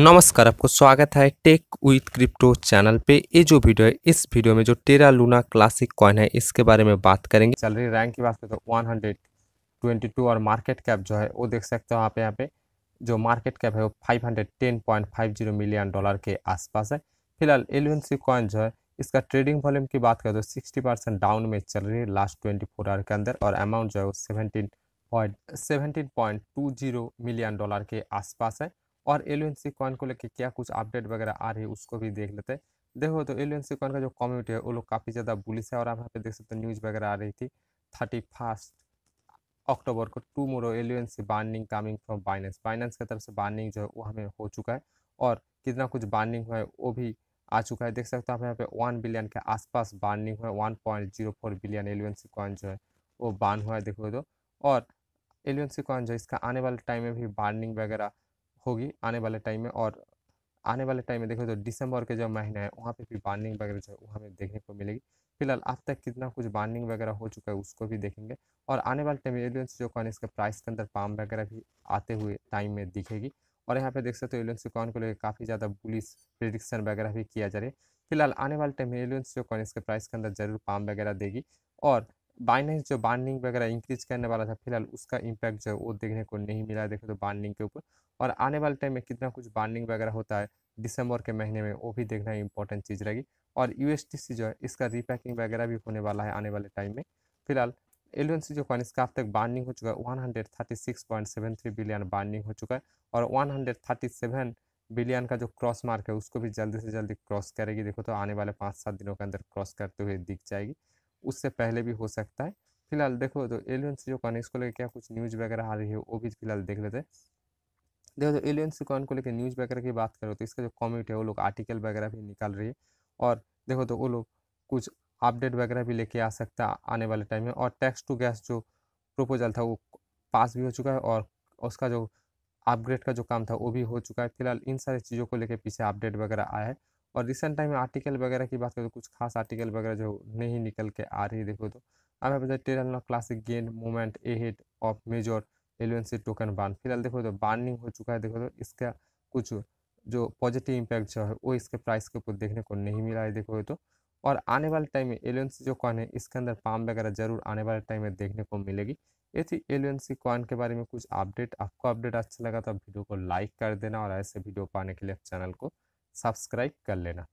नमस्कार आपको स्वागत है टेक विथ क्रिप्टो चैनल पे ये जो वीडियो है इस वीडियो में जो टेरा लूना क्लासिक कॉइन है इसके बारे में बात करेंगे चल रही रैंक की बात करें तो 122 और मार्केट कैप जो है वो देख सकते हो आप यहाँ पे जो मार्केट कैप है वो 510.50 मिलियन डॉलर के आसपास है फिलहाल एलियन सी कॉइन जो है इसका ट्रेडिंग वॉल्यूम की बात करें तो सिक्सटी डाउन में चल रही है लास्ट ट्वेंटी आवर के अंदर और अमाउंट जो है वो सेवनटीन पॉइंट मिलियन डॉलर के आसपास है और एल कॉइन को लेके क्या कुछ अपडेट वगैरह आ रही है उसको भी देख लेते हैं देखो तो एल कॉइन का जो कम्युनिटी है वो लोग काफ़ी ज़्यादा बुलिस है और आप यहाँ पे देख सकते हो न्यूज़ वगैरह आ रही थी थर्टी फर्स्ट अक्टूबर को tomorrow L burning coming from Binance Binance की तरफ से बार्निंग जो है वो हमें हो चुका है और कितना कुछ बार्निंग हुआ है वो भी आ चुका है देख सकते हो आप यहाँ पे वन बिलियन के आसपास बार्निंग हुआ है one point zero four billion L coin जो है वो बार्न हुआ है देखो तो और एल कॉइन जो इसका आने वाले टाइम में भी बार्निंग वगैरह होगी आने वाले टाइम में और आने वाले टाइम में देखो तो दिसंबर के जो महीना है वहाँ पे भी बार्निंग वगैरह जो है वहाँ पर देखने को मिलेगी फिलहाल अब तक कितना कुछ बार्निंग वगैरह हो चुका है उसको भी देखेंगे और आने वाले टाइम में एलियंस जो कौन इसके प्राइस के अंदर पाम वगैरह भी आते हुए टाइम में दिखेगी और यहाँ पे देख सकते हो एलियंस कौन को लेकर काफ़ी ज़्यादा बुलिस प्रिडिक्शन वगैरह भी किया जा रहा है फिलहाल आने वाले टाइम में एलियंस जो कौन इसके प्राइस के अंदर जरूर पाम वगैरह देगी और बाइनेंस जो बार्निंग वगैरह इंक्रीज करने वाला था फिलहाल उसका इम्पैक्ट जो है वो देखने को नहीं मिला देखो तो बार्निंग के ऊपर और आने वाले टाइम में कितना कुछ बार्निंग वगैरह होता है दिसंबर के महीने में वो भी देखना इंपॉर्टेंट चीज़ रहेगी और यू जो है इसका रीपैकिंग वगैरह भी होने वाला है आने वाले टाइम में फिलहाल एल जो कॉइन इसका अब तक बार्निंग हो चुका है one hundred thirty six point seven three billion burning हो चुका है और one hundred thirty seven billion का जो क्रॉस मार्क है उसको भी जल्दी से जल्दी क्रॉस करेगी देखो तो आने वाले पाँच सात दिनों के अंदर क्रॉस करते हुए दिख जाएगी उससे पहले भी हो सकता है फिलहाल देखो तो एलियन सीजो इसको लेकर क्या कुछ न्यूज़ वगैरह आ रही है वो भी फिलहाल देख लेते देखो तो एलियन सिकॉन को लेकर न्यूज़ वगैरह की बात करो तो इसका जो कॉमेंट है वो लोग आर्टिकल वगैरह भी निकाल रही है और देखो तो वो लोग कुछ अपडेट वगैरह भी लेके आ सकता आने वाले टाइम में और टैक्स टू गैस जो प्रपोजल था वो पास भी हो चुका है और उसका जो अपग्रेड का जो काम था वो भी हो चुका है फिलहाल इन सारी चीज़ों को लेकर पीछे अपडेट वगैरह आया है और रिसेंट टाइम में आर्टिकल वगैरह की बात करें तो कुछ खास आर्टिकल वगैरह जो नहीं निकल के आ रही है देखो तो अब यहाँ पर Terra classic gain moment ahead of major एलुएंसी टोकन बान फिलहाल देखो तो बार्निंग हो चुका है देखो तो इसका कुछ जो पॉजिटिव इम्पैक्ट जो है वो इसके प्राइस के ऊपर देखने को नहीं मिला है देखो तो और आने वाले टाइम में एलुएंसी जो कॉइन है इसके अंदर पाम वगैरह जरूर आने वाले टाइम में देखने को मिलेगी ये थी एलुएंसी कॉइन के बारे में कुछ अपडेट आपको अपडेट अच्छा लगा तो वीडियो को लाइक कर देना और ऐसे वीडियो पाने के लिए चैनल को सब्सक्राइब कर लेना